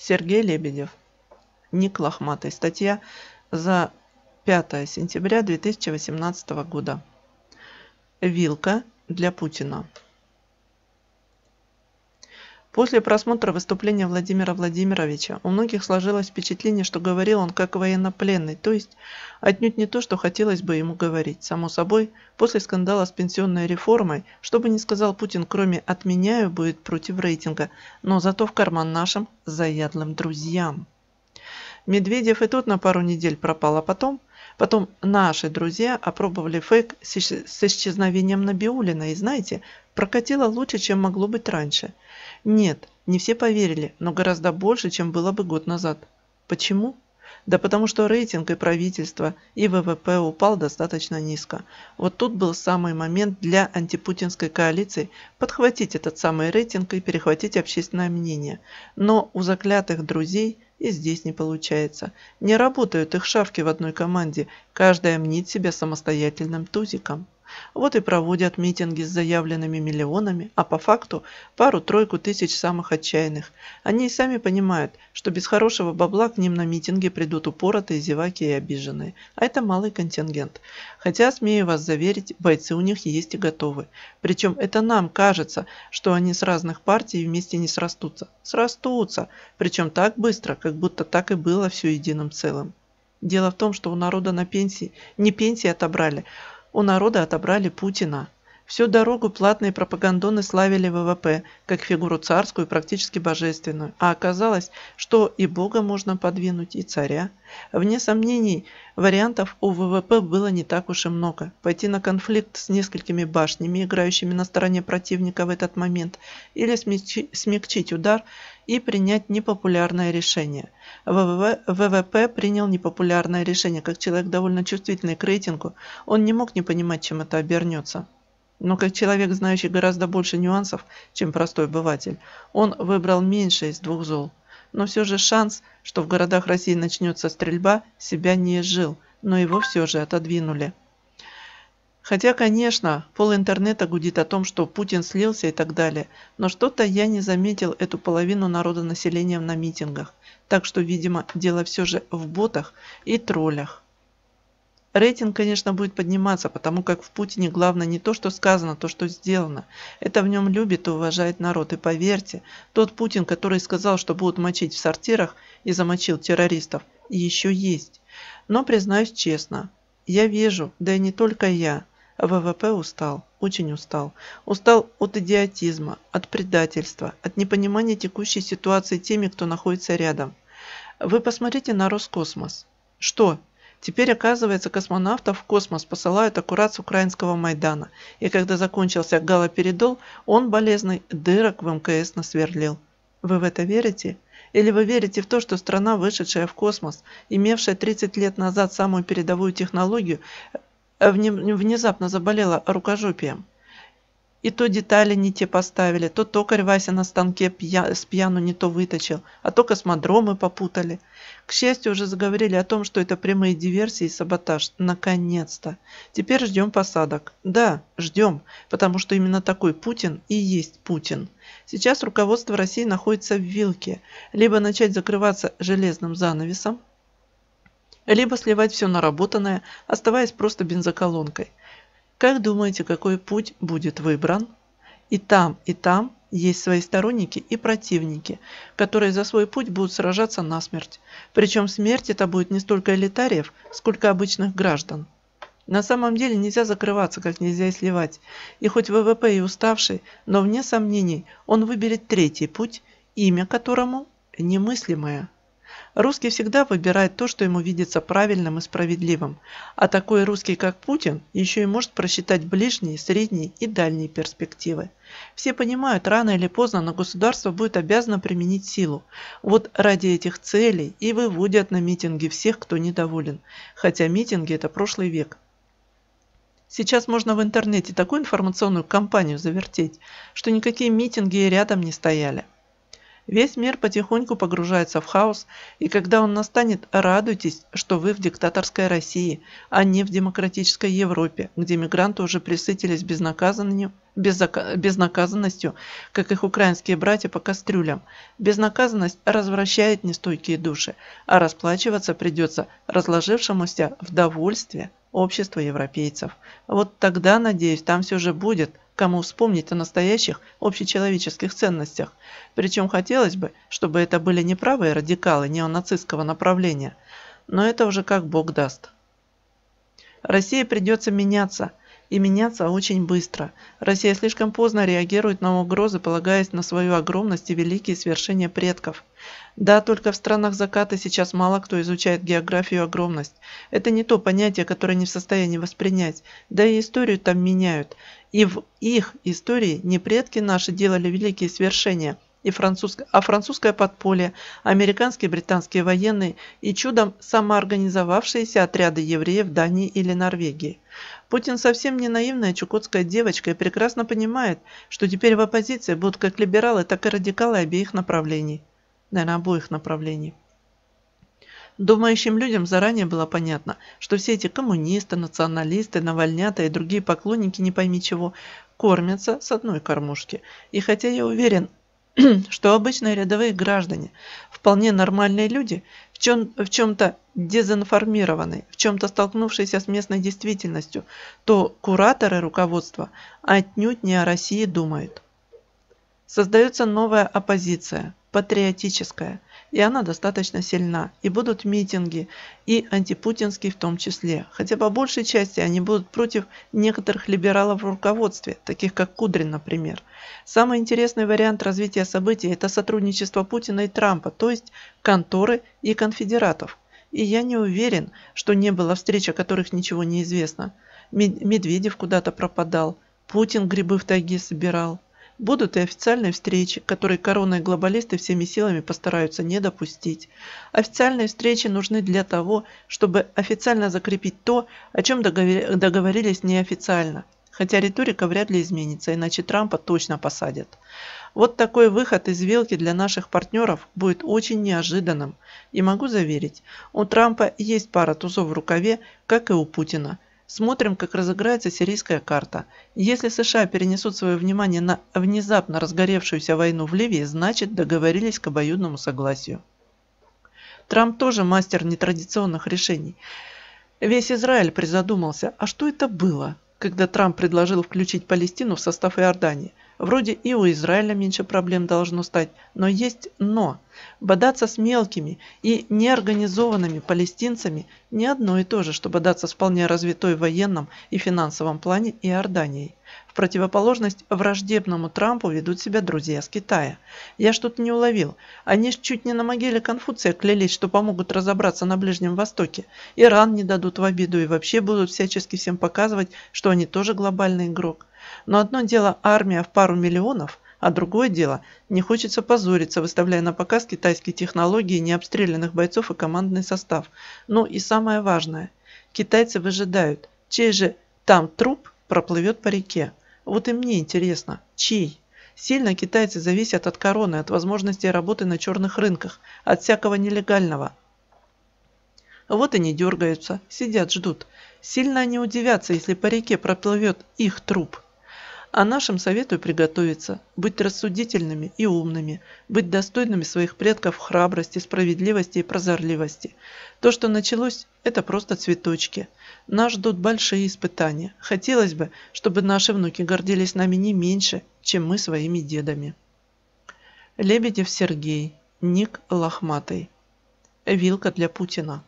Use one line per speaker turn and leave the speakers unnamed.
Сергей Лебедев. Ник Лохматый. Статья за 5 сентября 2018 года. Вилка для Путина. После просмотра выступления Владимира Владимировича у многих сложилось впечатление, что говорил он как военнопленный, то есть отнюдь не то, что хотелось бы ему говорить. Само собой, после скандала с пенсионной реформой, что бы ни сказал Путин, кроме «отменяю» будет против рейтинга, но зато в карман нашим заядлым друзьям. Медведев и тот на пару недель пропал, а потом Потом наши друзья опробовали фейк с исчезновением Набиулина и, знаете, прокатило лучше, чем могло быть раньше. Нет, не все поверили, но гораздо больше, чем было бы год назад. Почему? Да потому что рейтинг и правительство, и ВВП упал достаточно низко. Вот тут был самый момент для антипутинской коалиции подхватить этот самый рейтинг и перехватить общественное мнение. Но у заклятых друзей – и здесь не получается. Не работают их шавки в одной команде, каждая мнит себя самостоятельным тузиком. Вот и проводят митинги с заявленными миллионами, а по факту пару-тройку тысяч самых отчаянных. Они и сами понимают, что без хорошего бабла к ним на митинги придут упоротые зеваки и обиженные. А это малый контингент. Хотя, смею вас заверить, бойцы у них есть и готовы. Причем это нам кажется, что они с разных партий вместе не срастутся. Срастутся. Причем так быстро, как будто так и было все единым целым. Дело в том, что у народа на пенсии не пенсии отобрали, у народа отобрали Путина. Всю дорогу платные пропагандоны славили ВВП, как фигуру царскую, практически божественную, а оказалось, что и Бога можно подвинуть, и царя. Вне сомнений, вариантов у ВВП было не так уж и много. Пойти на конфликт с несколькими башнями, играющими на стороне противника в этот момент, или смягчить удар и принять непопулярное решение. ВВ... ВВП принял непопулярное решение, как человек довольно чувствительный к рейтингу, он не мог не понимать, чем это обернется. Но как человек, знающий гораздо больше нюансов, чем простой обыватель, он выбрал меньшее из двух зол. Но все же шанс, что в городах России начнется стрельба, себя не изжил, но его все же отодвинули. Хотя, конечно, пол интернета гудит о том, что Путин слился и так далее, но что-то я не заметил эту половину народа населения на митингах, так что, видимо, дело все же в ботах и троллях. Рейтинг, конечно, будет подниматься, потому как в Путине главное не то, что сказано, то, что сделано. Это в нем любит и уважает народ. И поверьте, тот Путин, который сказал, что будут мочить в сортирах и замочил террористов, еще есть. Но, признаюсь честно, я вижу, да и не только я, ВВП устал, очень устал. Устал от идиотизма, от предательства, от непонимания текущей ситуации теми, кто находится рядом. Вы посмотрите на Роскосмос. Что, Теперь, оказывается, космонавтов в космос посылают аккурат с украинского Майдана. И когда закончился галоперидол, он болезный дырок в МКС насверлил. Вы в это верите? Или вы верите в то, что страна, вышедшая в космос, имевшая 30 лет назад самую передовую технологию, э, внезапно заболела рукожопием? И то детали не те поставили, то токарь Вася на станке пья... с пьяну не то выточил, а то космодромы попутали. К счастью, уже заговорили о том, что это прямые диверсии и саботаж. Наконец-то. Теперь ждем посадок. Да, ждем, потому что именно такой Путин и есть Путин. Сейчас руководство России находится в вилке. Либо начать закрываться железным занавесом, либо сливать все наработанное, оставаясь просто бензоколонкой. Как думаете, какой путь будет выбран? И там, и там есть свои сторонники и противники, которые за свой путь будут сражаться насмерть. Причем смерть это будет не столько элитариев, сколько обычных граждан. На самом деле нельзя закрываться, как нельзя и сливать. И хоть ВВП и уставший, но вне сомнений он выберет третий путь, имя которому немыслимое. Русский всегда выбирает то, что ему видится правильным и справедливым, а такой русский, как Путин, еще и может просчитать ближние, средние и дальние перспективы. Все понимают, рано или поздно на государство будет обязано применить силу. Вот ради этих целей и выводят на митинги всех, кто недоволен. Хотя митинги – это прошлый век. Сейчас можно в интернете такую информационную кампанию завертеть, что никакие митинги и рядом не стояли. Весь мир потихоньку погружается в хаос, и когда он настанет, радуйтесь, что вы в диктаторской России, а не в демократической Европе, где мигранты уже присытились безнаказанностью, безнаказанностью как их украинские братья по кастрюлям. Безнаказанность развращает нестойкие души, а расплачиваться придется разложившемуся в довольстве общества европейцев. Вот тогда, надеюсь, там все же будет – кому вспомнить о настоящих общечеловеческих ценностях. Причем хотелось бы, чтобы это были не правые радикалы неонацистского направления, но это уже как бог даст. России придется меняться, и меняться очень быстро. Россия слишком поздно реагирует на угрозы, полагаясь на свою огромность и великие свершения предков. Да, только в странах заката сейчас мало кто изучает географию огромность. Это не то понятие, которое не в состоянии воспринять. Да и историю там меняют. И в их истории не предки наши делали великие свершения – и французское, а французское подполье, американские и британские военные и чудом самоорганизовавшиеся отряды евреев Дании или Норвегии. Путин совсем не наивная чукотская девочка и прекрасно понимает, что теперь в оппозиции будут как либералы, так и радикалы обеих направлений. Наверное, обоих направлений. Думающим людям заранее было понятно, что все эти коммунисты, националисты, навальнята и другие поклонники не пойми чего кормятся с одной кормушки. И хотя я уверен, что обычные рядовые граждане, вполне нормальные люди, в, чем, то дезинформированный, в чем-то столкнувшийся с местной действительностью, то кураторы руководства отнюдь не о России думают. Создается новая оппозиция, патриотическая, и она достаточно сильна. И будут митинги, и антипутинские в том числе. Хотя по большей части они будут против некоторых либералов в руководстве, таких как Кудрин, например. Самый интересный вариант развития событий – это сотрудничество Путина и Трампа, то есть конторы и конфедератов. И я не уверен, что не было встреч, о которых ничего не известно. Медведев куда-то пропадал, Путин грибы в тайге собирал – Будут и официальные встречи, которые коронные глобалисты всеми силами постараются не допустить. Официальные встречи нужны для того, чтобы официально закрепить то, о чем договорились неофициально. Хотя риторика вряд ли изменится, иначе Трампа точно посадят. Вот такой выход из вилки для наших партнеров будет очень неожиданным. И могу заверить, у Трампа есть пара тузов в рукаве, как и у Путина – Смотрим, как разыграется сирийская карта. Если США перенесут свое внимание на внезапно разгоревшуюся войну в Ливии, значит договорились к обоюдному согласию. Трамп тоже мастер нетрадиционных решений. Весь Израиль призадумался, а что это было? когда Трамп предложил включить Палестину в состав Иордании. Вроде и у Израиля меньше проблем должно стать, но есть «но». Бодаться с мелкими и неорганизованными палестинцами не одно и то же, что бодаться с вполне развитой в военном и финансовом плане Иорданией противоположность враждебному Трампу ведут себя друзья с Китая. Я что-то не уловил. Они ж чуть не на могиле Конфуция клялись, что помогут разобраться на Ближнем Востоке. Иран не дадут в обиду и вообще будут всячески всем показывать, что они тоже глобальный игрок. Но одно дело армия в пару миллионов – а другое дело, не хочется позориться, выставляя на показ китайские технологии необстрелянных бойцов и командный состав. Ну и самое важное, китайцы выжидают, чей же там труп проплывет по реке. Вот и мне интересно, чей? Сильно китайцы зависят от короны, от возможности работы на черных рынках, от всякого нелегального. Вот они дергаются, сидят, ждут. Сильно они удивятся, если по реке проплывет их труп. А нашим советую приготовиться, быть рассудительными и умными, быть достойными своих предков храбрости, справедливости и прозорливости. То, что началось, это просто цветочки. Нас ждут большие испытания. Хотелось бы, чтобы наши внуки гордились нами не меньше, чем мы своими дедами. Лебедев Сергей, ник Лохматый. Вилка для Путина.